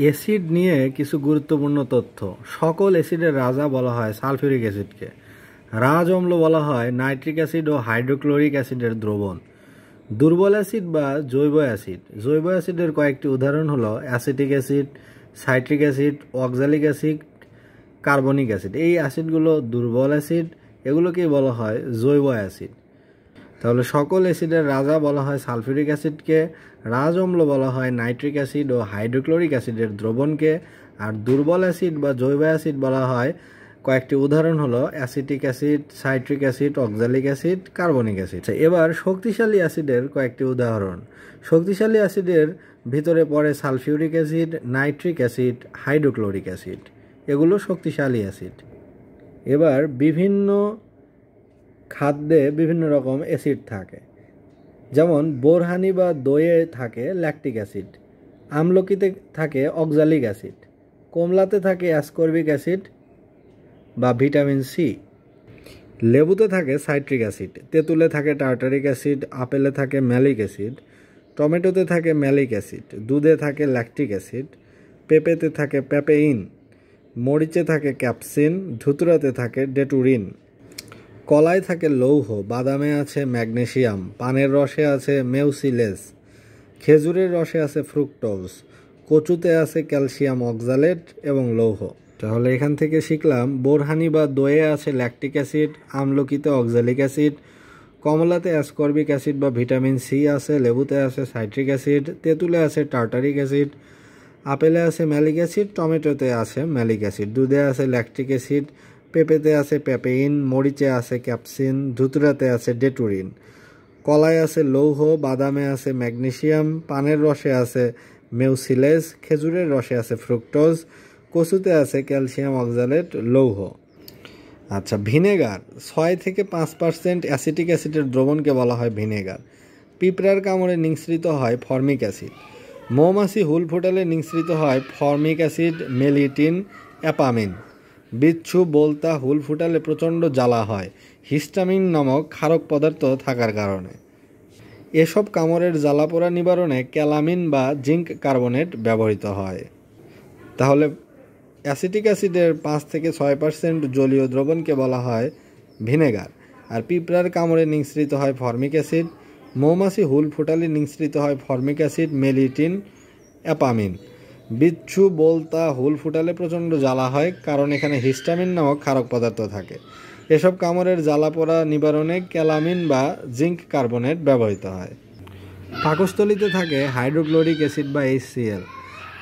acid নিয়ে কিছু গুরুত্বপূর্ণ তথ্য সকল অ্যাসিডের রাজা বলা হয় সালফিউরিক অ্যাসিডকে রাজ অম্ল বলা হয় নাইট্রিক অ্যাসিড ও হাইড্রোক্লোরিক অ্যাসিডের দ্রবণ দুর্বল অ্যাসিড বা জৈব অ্যাসিড জৈব অ্যাসিডের কয়েকটি উদাহরণ হলো acetic acid citric acid oxalic acid carbonic acid এই অ্যাসিডগুলো দুর্বল অ্যাসিড এগুলোকেই বলা হয় জৈব অ্যাসিড তাহলে সকল অ্যাসিডের রাজা বলা হয় সালফিউরিক অ্যাসিডকে রাজ অম্ল বলা হয় নাইট্রিক অ্যাসিড ও হাইড্রোক্লোরিক অ্যাসিডের দ্রবণকে আর দুর্বল অ্যাসিড বা জৈব অ্যাসিড বলা হয় কয়েকটি উদাহরণ হলো acetic acid citric acid oxalic acid carbonic acid আচ্ছা, এবার শক্তিশালী অ্যাসিডের কয়েকটি উদাহরণ শক্তিশালী অ্যাসিডের ভিতরে পড়ে sulphuric acid nitric acid hydrochloric acid এগুলো শক্তিশালী অ্যাসিড এবার বিভিন্ন খাদ্যে বিভিন্ন রকম অ্যাসিড থাকে যেমন বোরহানি বা দইয়ে থাকে ল্যাকটিক অ্যাসিড আমলকিতে থাকে অক্সালিক অ্যাসিড কমলাতে থাকে অ্যাসকর্বিক অ্যাসিড বা ভিটামিন সি লেবুতে থাকে সাইট্রিক অ্যাসিড তেঁতুলে থাকে টার্টারিক অ্যাসিড আপেলে থাকে ম্যালিক অ্যাসিড টমেটোতে থাকে ম্যালিক অ্যাসিড দুধে থাকে ল্যাকটিক অ্যাসিড পেঁপেতে থাকে প্যাপেইন মরিচে থাকে ক্যাপসিন ধুতুরাতে থাকে ডেটুরিন কলায় থাকে লৌহ বাদামে আছে ম্যাগনেশিয়াম পানের রসে আছে মেউসিলেস খেজুরের রসে আছে ফ্রুকটোস কচুতে আছে ক্যালসিয়াম অক্সালেট এবং লৌহ তাহলে এখান থেকে শিখলাম বোরহানি বা দোয়ে আছে ল্যাকটিক অ্যাসিড আমলকিতে অক্সালিক অ্যাসিড কমলাতে অ্যাসকর্বিক অ্যাসিড বা ভিটামিন সি আছে লেবুতে আছে সাইট্রিক অ্যাসিড তেঁতুলে আছে টার্টারিক অ্যাসিড আপেলে আছে ম্যালিক অ্যাসিড টমেটোতে আছে ম্যালিক অ্যাসিড দুধে আছে ল্যাকটিক অ্যাসিড পেঁপেতে আছে প্যাপেইন মরিচে আছে ক্যাপসিন ধুতরাতে আছে ডেটুরিন কলায় আছে লৌহ বাদামে আছে ম্যাগনেশিয়াম পানের রসে আছে মেউসিলেস খেজুরের রসে আছে ফ্রুক্টোজ কচুতে আছে ক্যালসিয়াম অক্সালেট লৌহ আচ্ছা ভিনেগার ছয় থেকে পাঁচ পার্সেন্ট অ্যাসিটিক অ্যাসিডের দ্রবণকে বলা হয় ভিনেগার পিঁপড়ার কামড়ে নিঃসৃত হয় ফর্মিক অ্যাসিড মৌমাছি হুল ফোটালে নিঃসৃত হয় ফর্মিক অ্যাসিড মেলিটিন অ্যাপামিন বিচ্ছু বলতা হুল ফুটালে প্রচণ্ড জ্বালা হয় হিস্টামিন নামক ক্ষারক পদার্থ থাকার কারণে এসব কামড়ের জ্বালা পোড়া নিবারণে ক্যালামিন বা জিঙ্ক কার্বনেট ব্যবহৃত হয় তাহলে অ্যাসিটিক অ্যাসিডের পাঁচ থেকে ছয় পার্সেন্ট জলীয় দ্রবণকে বলা হয় ভিনেগার আর পিঁপড়ার কামড়ে নিঃসৃত হয় ফর্মিক অ্যাসিড মৌমাছি হুল ফুটালে নিঃসৃত হয় ফর্মিক অ্যাসিড মেলিটিন অ্যাপামিন বিচ্ছু বলতা হুল ফুটালে প্রচণ্ড জ্বালা হয় কারণ এখানে হিস্টামিন নামক ক্ষারক পদার্থ থাকে এসব কামড়ের জ্বালা পোড়া নিবারণে ক্যালামিন বা জিঙ্ক কার্বনেট ব্যবহৃত হয় পাকস্থলিতে থাকে হাইড্রোক্লোরিক অ্যাসিড বা এইচসিএল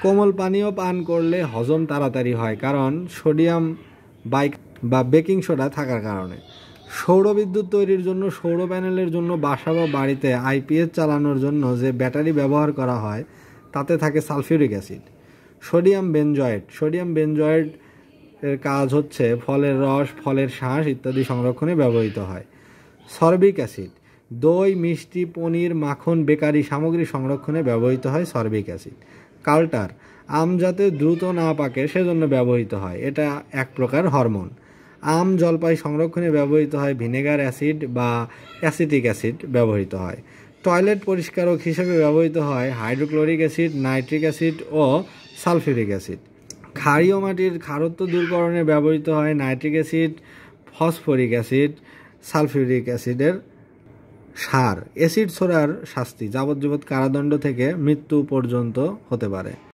কোমল পানীয় পান করলে হজম তাড়াতাড়ি হয় কারণ সোডিয়াম বাইক বা বেকিং সোডা থাকার কারণে সৌরবিদ্যুৎ তৈরির জন্য সৌর প্যানেলের জন্য বাসা বা বাড়িতে আইপিএস চালানোর জন্য যে ব্যাটারি ব্যবহার করা হয় তাতে থাকে sulphuric acid sodium benzoate sodium benzoate এর কাজ হচ্ছে ফলের রস ফলের শাঁস ইত্যাদি সংরক্ষণে ব্যবহৃত হয় সর্বিক অ্যাসিড দই মিষ্টি পনির মাখন বেকারি সামগ্রী সংরক্ষণে ব্যবহৃত হয় সর্বিক অ্যাসিড কালটার আম যাতে দ্রুত না পাকে সেজন্য ব্যবহৃত হয় এটা এক প্রকার হরমোন আম জলপাই সংরক্ষণে ব্যবহৃত হয় ভিনেগার অ্যাসিড বা অ্যাসিটিক অ্যাসিড ব্যবহৃত হয় টয়লেট পরিষ্কারক হিসেবে ব্যবহৃত হয় হাইড্রোক্লোরিক অ্যাসিড নাইট্রিক অ্যাসিড ও সালফিউরিক অ্যাসিড ক্ষারীয় মাটির ক্ষারত্ব দূরকরণে ব্যবহৃত হয় nitric acid phosphoric acid sulphuric অ্যাসিডের সার অ্যাসিড ছোড়ার শাস্তি যাবজ্জীবত কারাদণ্ড থেকে মৃত্যু পর্যন্ত হতে পারে